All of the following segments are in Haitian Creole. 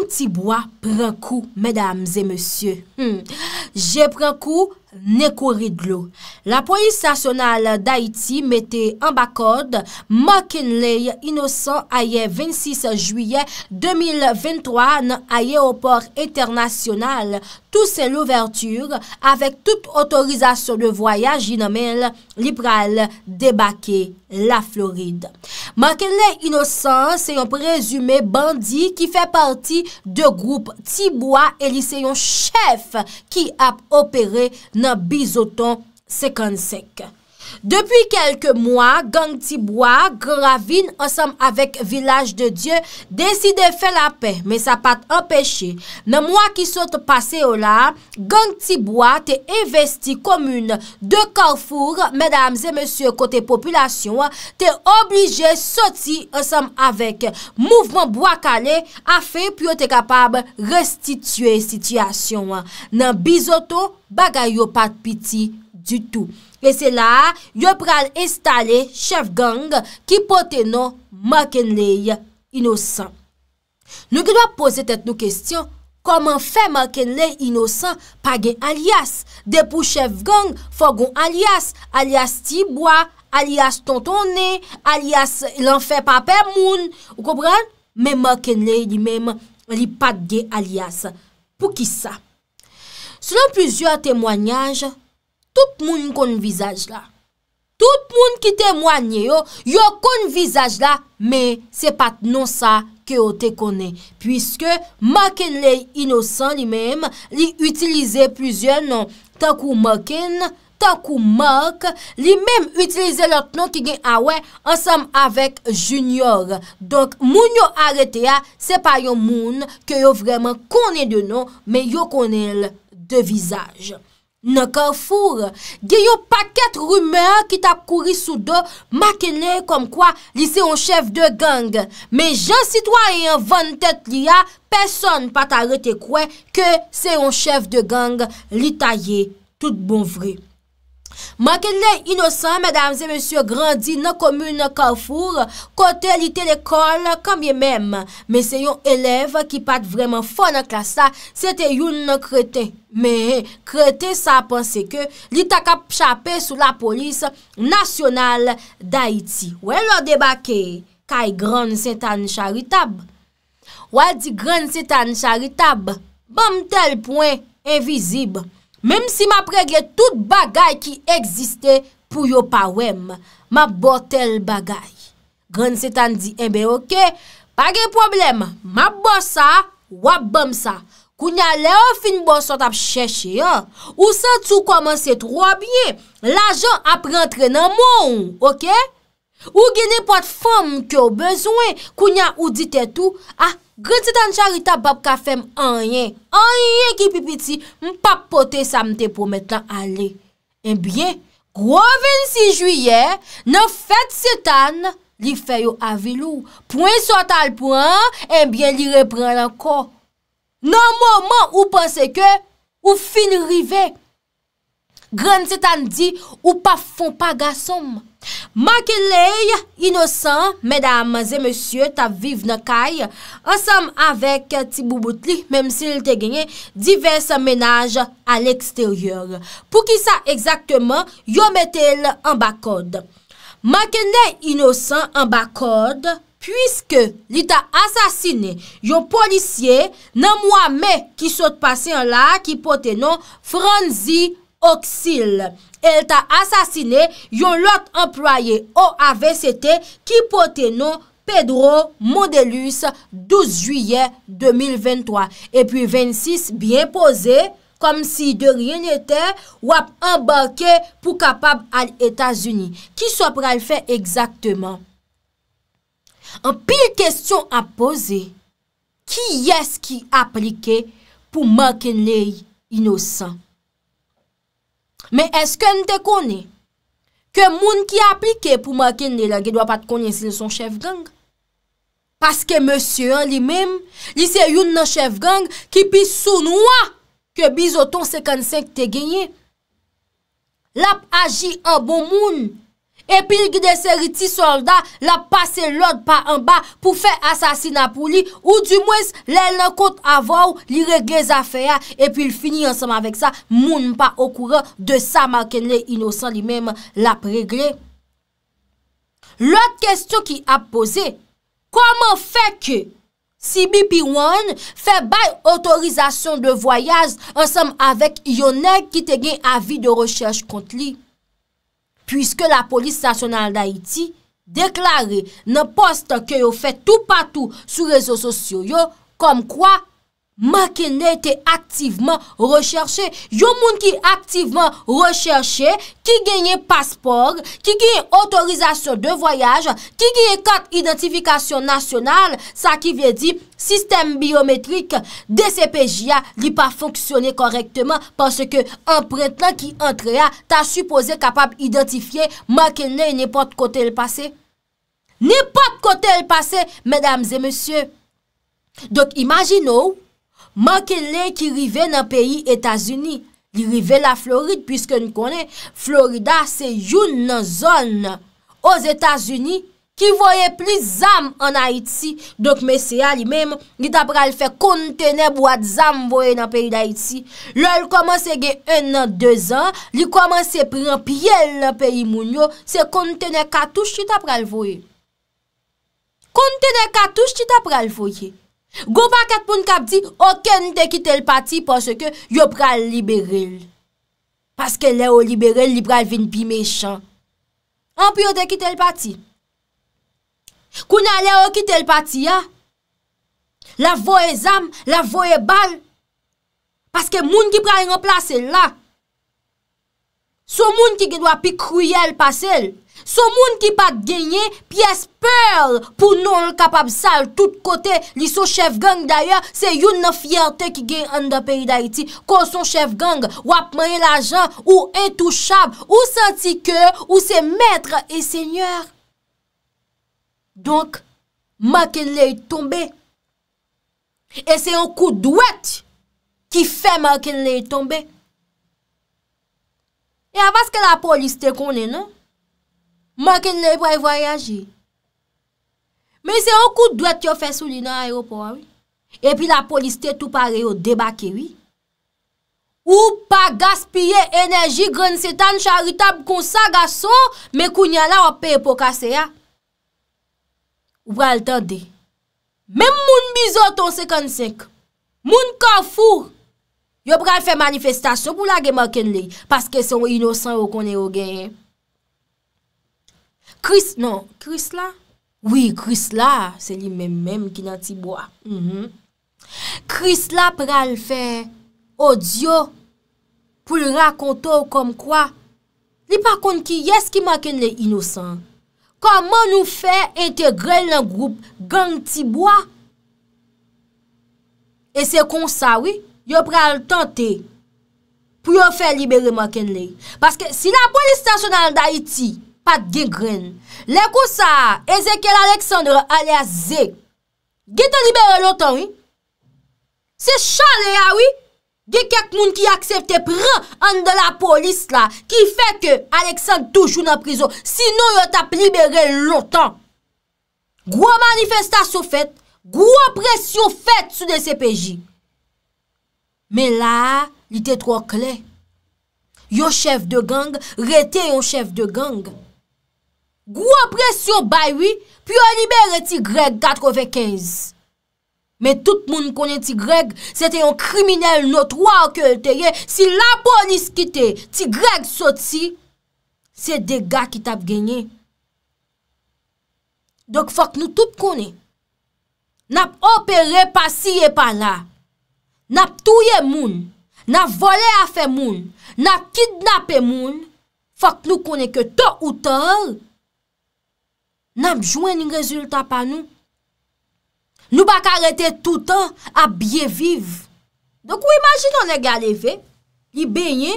Mwen ti bwa pran kou, medams e monsye. Hmm. Je pran kou, ne kou ridlo. La polis asyonal da Iti mette an bakod, Mokinley, inosan a ye 26 juye 2021 a ye opor eternasyonal, tou se louvertur, avek tout otorizasyon de voyaj inamel, liberal, debake la Floride. Makenle inosans se yon prezume bandi ki fe parti de group tibwa e li se yon chef ki ap opere nan bizoton sekonsek. Depi kelke mwa, Gang Tibwa, Grand Ravine, ansam avek Vilaj de Diyo, deside fe la pe, men sa pat empeshe. Nan mwa ki sote pase yo la, Gang Tibwa te investi komune de Kalfour, medams e monsye kote populasyon, te oblije soti ansam avek Mouvment Boakale, afe pyo te kapab restitue sityasyon. Nan bizoto, bagay yo pat piti du tou. E se la, yo pral installe chef gang ki potenon Markenley inosan. Nou genwa pose tet nou kwestyon, koman fe Markenley inosan pa gen alias? Depou chef gang, fagon alias, alias tibwa, alias tontonne, alias lan fe pa per moun, ou kopran? Men Markenley li men li pat gen alias. Pou ki sa? Selon pizyo temwanyaj, Tout moun konn visaj la. Tout moun ki temwany yo, yo konn visaj la, men se pat non sa ke yo te konnen. Puiske Maken le inosan li menm, li utilize pluzyon nan Taku Maken, Taku Mok, li menm utilize lot nan ki gen awen ansam avek Junior. Donk moun yo arete ya, se pat yo moun ke yo vreman konnen de nan, men yo konnen de visaj la. Nè kon foun, gen yon paket rumean ki tap kouri sou do, makene kom kwa li se yon chev de gang. Men jan si to a yon van tet li a, peson pa ta rete kwen ke se yon chev de gang li ta ye tout bon vre. Mwakil le inosan, mdamse, msye Grandi, nan komune Kalfour, kote li telekol, kambye menm, men se yon elev ki pat vreman fon klasa, se te yon krete. Men, krete sa apanse ke li takap chapè sou la polis nasyonal da iti. Wè lò debake, kaj Grandi se tan charitab? Wè di Grandi se tan charitab? Bam tel poen, envizib. Mem si ma prege tout bagay ki egziste pou yo pa wem. Ma bo tel bagay. Grand se tan di eh enbe, okey? Pa ge problem, ma bo sa, wap bom sa. Kou nye ale ou fin bo sot ap cheshe yo. Ou sa tou komanse tro abye, la jan ap rentre nan moun, okey? Ou genè pot fòm mkè ou bezwen kou nyan ou ditè tou, a gred sitan charita bap ka fèm anyen, anyen ki pipiti mpap pote samte pou mèt lan ale. Enbyen, eh kwa 26 juyè, nan fèt sitan, li fè yo avilou. Poen sotal poen, eh enbyen li repren lanko. Nan mouman ou pense ke, ou fin rivek. Gran se tan di ou pa fon pa gasom. Maken le inosan, medan maze monsye, ta viv na kay, ansam avek ti bou boutli, memse li te genye, divers menaj al eksteryor. Pou ki sa ekzaktman, yo metel an bakod. Maken le inosan an bakod, pwiske li ta asasine, yo polisye, nan mwa me ki sot pase an la, ki pote non franzi, Oksil, el ta asasine yon lot employe O.A.V.C.T. ki pote nou Pedro Modelus 12 juye 2023. E puis 26, bien pose, kom si de rien ete, wap ambake pou kapab al Etasuni. Ki so pra l fe exactement? An pil kestyon a pose, ki yes ki aplike pou manke ney inosan? Men eske n te konen, ke moun ki aplike pou maken li la, ge dwa pat konen sin son chev gang. Paske monsyen li mem, li se yon nan chev gang, ki pi sou noua, ke bizoton 55 te genye. Lap aji an bon moun, Epil gde seri ti soldat la pase lode pa anba pou fe asasina pou li ou di mwes lè lè kont avou li regle zafeya epil fini ansam avèk sa moun pa okoura de sa ma ken lè inosan li mèm la pregle. Lote kestyon ki ap pose, koman fe ke Sibi Piwan fe bay otorizasyon de voyaj ansam avèk yonèk ki te gen avi de rechèj kont li? pwiske la polis sasyonal d'Haïti deklare nan post ke yo fè tou patou sou rezo sosyo yo, kom kwa Ma ken ne te aktiveman recherche. Yon moun ki aktiveman recherche, ki genye paspor, ki genye otorizasyon de voyaj, ki genye kat identifikasyon nasyonal, sa ki ve di, sistem biometrik de CPJA li pa foksyone korektman panse ke an prentan ki antre ya, ta supose kapab identifye ma ken ne nipot kote el pase. Nipot kote el pase, medamze monsye. Dok imagino ou, Manke le ki rive nan peyi Etasuni, li rive la Floride, pwiske nou konen, Florida se youn nan zon, oz Etasuni, ki voye pli zam an Haiti, dok mese ya li mem, li tap pral fe kontene bwad zam voye nan peyi d'Haiti. Lò l komanse ge en nan dezan, li komanse pren piyel nan peyi moun yo, se kontene katouj ki tap pral voye. Kontene katouj ki tap pral voye. Gou pa katpoun kap di, oken dekite l pati porske yo pral libere l. Paskè le ou libere l, libere l vin pi mechan. An pi yo dekite l pati? Kou na le ou kite l pati ya? La vo e zam, la vo e bal. Paskè moun ki pral yon plase la. Sou moun ki genwa pi kruye l pasel. Sou moun ki pat genye, piyes pearl pou nou an kapab sal tout kote. Li sou chef gang daye, se yon nan fiyante ki gen an da peyi da iti. Kon son chef gang, wap maye la jan, ou entouchab, ou senti ke, ou se metre e senyor. Donk, ma ken le tombe. E se yon kou dwet ki fe ma ken le tombe. E avaske la poliste konen non? an. Mwen ken lèy pou a e voyaje. Men se an kou dwet yo fè sou li nan aéropor. E pi la poliste tou pare yo debakewi. Ou pa gaspye enerji grense tan charitab kon sa gaso. Men kou nye la wapè pou kase ya. Ou pral tande. Men moun mizot an 55. Moun kon fou. Yo pral fè manifestasyon pou lage mwen ken lèy. Paske se yon inosan yo konen yo genye. Chris, nan, Chris la? Oui, Chris la, se li men men ki nan tibwa. Mhm. Chris la pral fè audio pou l rakonto ou kom kwa. Li pa kon ki yes ki Makenle inosan. Koman nou fè integre l an group gang tibwa? E se kon sa, oui, yo pral tante pou yo fè libere Makenle. Paske si la polis tasyonal da iti, Gengren Lè kousa Ezekiel Alexandre Alè a zè Gè te libere lontan Se chan lè ya wè Gè kèk moun ki aksepte Pran an de la polis la Ki fè ke Alexandre toujou nan prizo Sinon yo tap libere lontan Gwa manifestasyon fèt Gwa presyon fèt Sou de CPJ Mè la Li te tro kle Yo chef de gang Retè yo chef de gang gwo presyon baywi, pi yo libere Tigreg 95. Me tout moun kone Tigreg, se te yon kriminel notwa okul teye, si la polis kite, Tigreg sot si, se dega ki tap genye. Dok fok nou tout kone, nap opere pasi ye pa la, nap touye moun, nap vole afe moun, nap kidnap e moun, fok nou kone ke to ou tol, N apjouen ni rezultat pa nou. Nou bak arete toutan ap bie vive. Donk ou imagine on e gale ve, li beynye,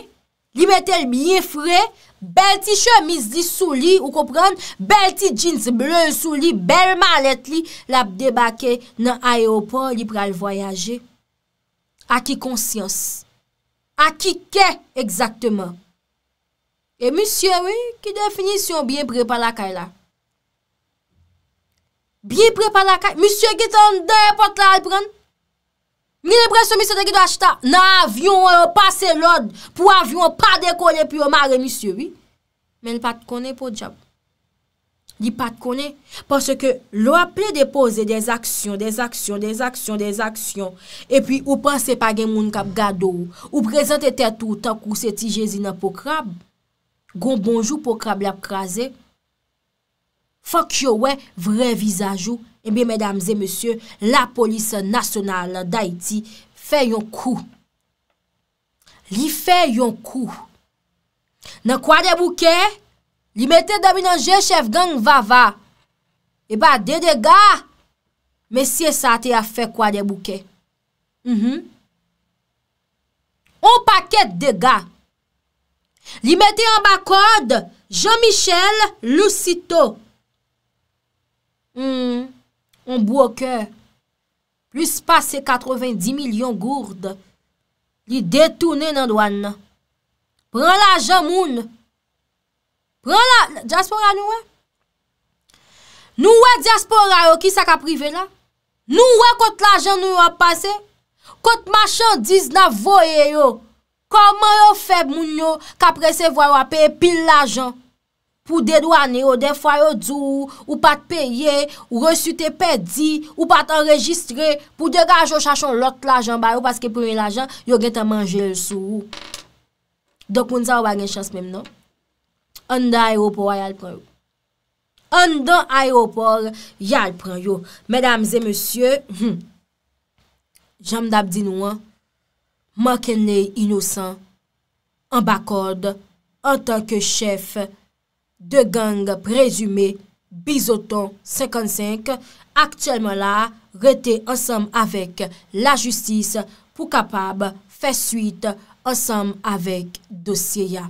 li metel bie fre, bel ti chemise di sou li, bel ti jeans blon sou li, bel malet li, la apdebake nan ayopo li pral voyaje. Aki konsyans, aki ke exactement. E monsye wè, ki definisyon bie prepa la kay la? Bi pre pa la kaj, misye git an de pot la al pren. Mi ne pre se misye de git wajta, nan avyon an pase lod, pou avyon an pa dekone, pi an mare misye vi. Men pat kone po djab. Di pat kone, parce ke lo aple depose des aksyon, des aksyon, des aksyon, des aksyon, e pi ou panse pa gen moun kap gado ou, ou prezante te tou tak ou se ti jezi nan po krab, gon bonjou po krab la ap kraze, Fok yo we, vre vizajou. E mi, medamze, monsye, la polis nasyonal da iti fe yon kou. Li fe yon kou. Nan kwa de bouke? Li mete dominanje chef gang vava. E ba, de dega. Mesye sa te a fe kwa de bouke. On paket dega. Li mete yon bakod, Jean-Michel Luciteau. On bwo ke, plus pase 90 milyon gourd, li detounen nan doan nan. Pran la ajan moun. Pran la diaspora nou we? Nou we diaspora oh, yo ki sa ka prive la? Nou we kont la ajan nou yo apase? Kont machan diz nan voye yo. Koman yo feb moun yo ka prese vwa yo apen pil la ajan? Pou de dou ane yo, de fwa yo djou, ou pa te peye, ou resute pe di, ou pa te enregistre. Pou de gaj yo chachon lot l'ajan ba yo, paske pou yon l'ajan, yo gen te manje l'sou. Dok moun sa yo bagen chans mèm nan. An dan ayropor, yal pran yo. An dan ayropor, yal pran yo. Medamze, monsye, jam dabdi nou an. Man ken ne inosan, an bakord, an tanke chef. De gang prezume Bizoton 55 aktiyelman la rete ansam avek la justis pou kapab fe suite ansam avek dosye ya.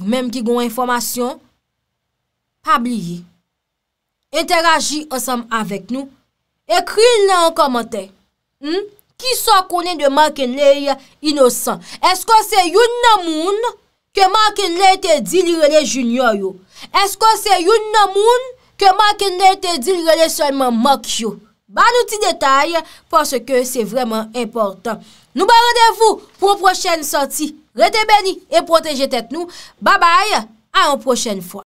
Vou menm ki goun informasyon? Pabliye. Interagi ansam avek nou. Ekri nan komante. Ki hmm? sa konen de Markenley inosan? Esko se yon nan moun? keman ki nle te di li rele junior yo? Esko se yon nan moun keman ki nle te di li rele solman mak yo? Ban ou ti detay, foske se vreman importan. Nou ban radevou pou an prochen sorti. Rete beni e proteje tet nou. Babay, an an prochen fwa.